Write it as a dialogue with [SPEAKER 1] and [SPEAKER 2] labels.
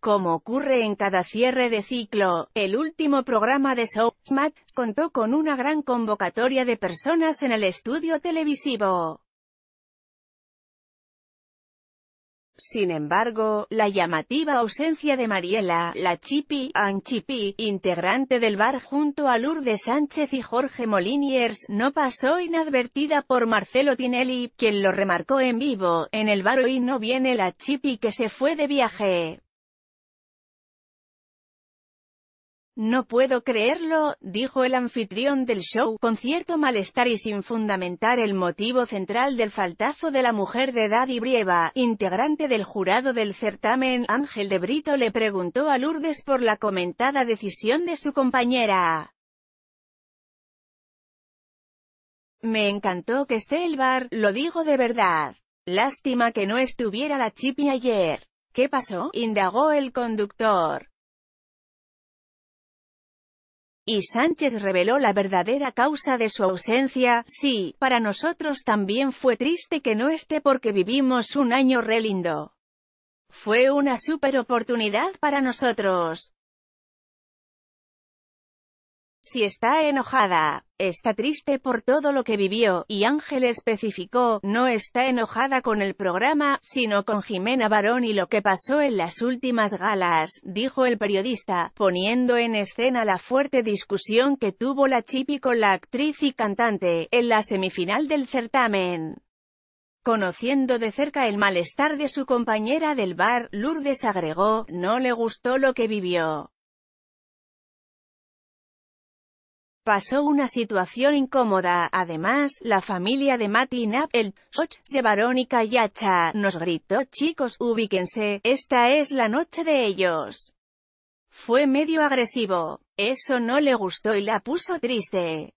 [SPEAKER 1] Como ocurre en cada cierre de ciclo, el último programa de Showmatch contó con una gran convocatoria de personas en el estudio televisivo. Sin embargo, la llamativa ausencia de Mariela, la Chipi, Anchipi, integrante del bar junto a Lourdes Sánchez y Jorge Moliniers, no pasó inadvertida por Marcelo Tinelli, quien lo remarcó en vivo, en el bar hoy no viene la Chippy que se fue de viaje. No puedo creerlo, dijo el anfitrión del show, con cierto malestar y sin fundamentar el motivo central del faltazo de la mujer de edad y brieva, integrante del jurado del certamen. Ángel de Brito le preguntó a Lourdes por la comentada decisión de su compañera. Me encantó que esté el bar, lo digo de verdad. Lástima que no estuviera la chipi ayer. ¿Qué pasó? indagó el conductor y Sánchez reveló la verdadera causa de su ausencia, sí, para nosotros también fue triste que no esté porque vivimos un año re lindo. Fue una super oportunidad para nosotros si está enojada. Está triste por todo lo que vivió, y Ángel especificó, no está enojada con el programa, sino con Jimena Barón y lo que pasó en las últimas galas, dijo el periodista, poniendo en escena la fuerte discusión que tuvo la Chipi con la actriz y cantante, en la semifinal del certamen. Conociendo de cerca el malestar de su compañera del bar, Lourdes agregó, no le gustó lo que vivió. pasó una situación incómoda. Además, la familia de Matty Nap, el se de y Yacha, nos gritó, chicos, ubíquense, esta es la noche de ellos. Fue medio agresivo. Eso no le gustó y la puso triste.